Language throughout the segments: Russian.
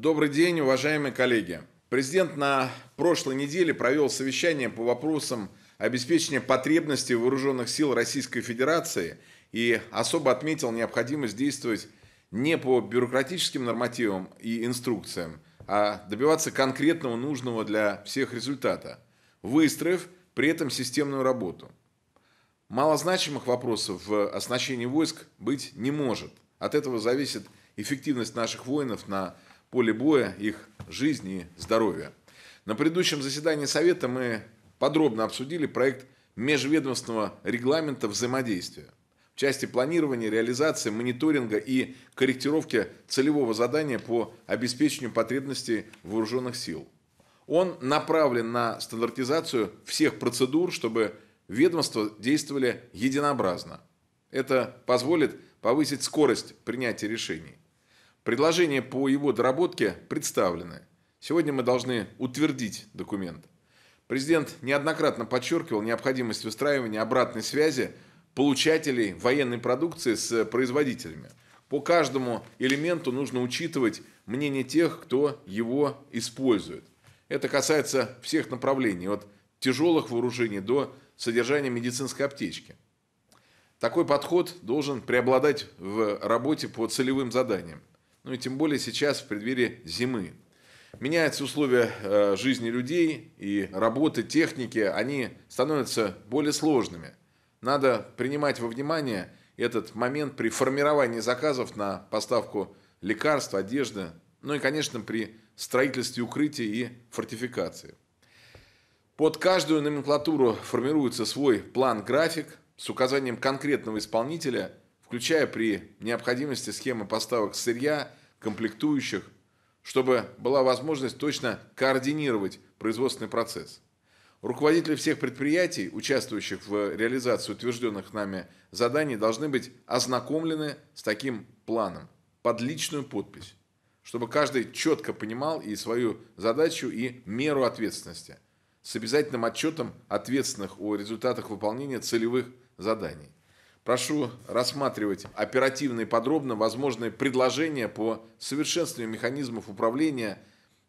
Добрый день, уважаемые коллеги. Президент на прошлой неделе провел совещание по вопросам обеспечения потребностей вооруженных сил Российской Федерации и особо отметил необходимость действовать не по бюрократическим нормативам и инструкциям, а добиваться конкретного нужного для всех результата, выстроив при этом системную работу. Малозначимых вопросов в оснащении войск быть не может. От этого зависит эффективность наших воинов на поле боя, их жизни и здоровья. На предыдущем заседании Совета мы подробно обсудили проект межведомственного регламента взаимодействия в части планирования, реализации, мониторинга и корректировки целевого задания по обеспечению потребностей вооруженных сил. Он направлен на стандартизацию всех процедур, чтобы ведомства действовали единообразно. Это позволит повысить скорость принятия решений, Предложения по его доработке представлены. Сегодня мы должны утвердить документ. Президент неоднократно подчеркивал необходимость выстраивания обратной связи получателей военной продукции с производителями. По каждому элементу нужно учитывать мнение тех, кто его использует. Это касается всех направлений, от тяжелых вооружений до содержания медицинской аптечки. Такой подход должен преобладать в работе по целевым заданиям. Ну и тем более сейчас в преддверии зимы. Меняются условия э, жизни людей и работы, техники, они становятся более сложными. Надо принимать во внимание этот момент при формировании заказов на поставку лекарств, одежды, ну и, конечно, при строительстве укрытий и фортификации. Под каждую номенклатуру формируется свой план-график с указанием конкретного исполнителя – включая при необходимости схемы поставок сырья, комплектующих, чтобы была возможность точно координировать производственный процесс. Руководители всех предприятий, участвующих в реализации утвержденных нами заданий, должны быть ознакомлены с таким планом под личную подпись, чтобы каждый четко понимал и свою задачу, и меру ответственности, с обязательным отчетом ответственных о результатах выполнения целевых заданий. Прошу рассматривать оперативно и подробно возможные предложения по совершенствованию механизмов управления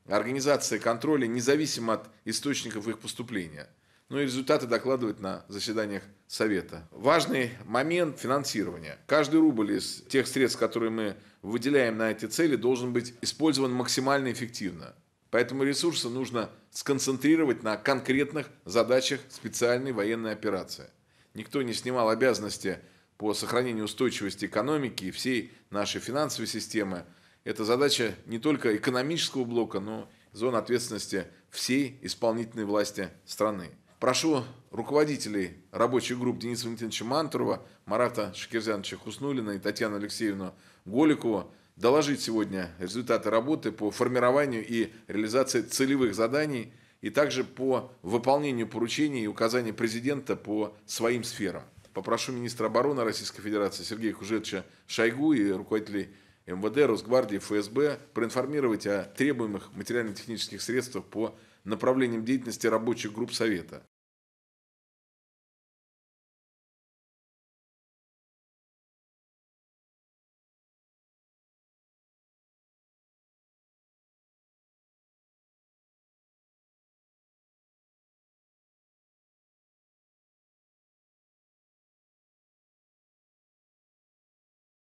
организации контроля независимо от источников их поступления. Ну и результаты докладывать на заседаниях Совета. Важный момент финансирования. Каждый рубль из тех средств, которые мы выделяем на эти цели, должен быть использован максимально эффективно. Поэтому ресурсы нужно сконцентрировать на конкретных задачах специальной военной операции никто не снимал обязанности по сохранению устойчивости экономики и всей нашей финансовой системы. Это задача не только экономического блока, но и зона ответственности всей исполнительной власти страны. Прошу руководителей рабочих групп Дениса Валентиновича Мантурова, Марата Шакирзяновича Хуснулина и Татьяну Алексеевну Голикову доложить сегодня результаты работы по формированию и реализации целевых заданий – и также по выполнению поручений и указаний президента по своим сферам. Попрошу министра обороны Российской Федерации Сергея Хужетовича Шойгу и руководителей МВД, Росгвардии, ФСБ проинформировать о требуемых материально-технических средствах по направлениям деятельности рабочих групп Совета,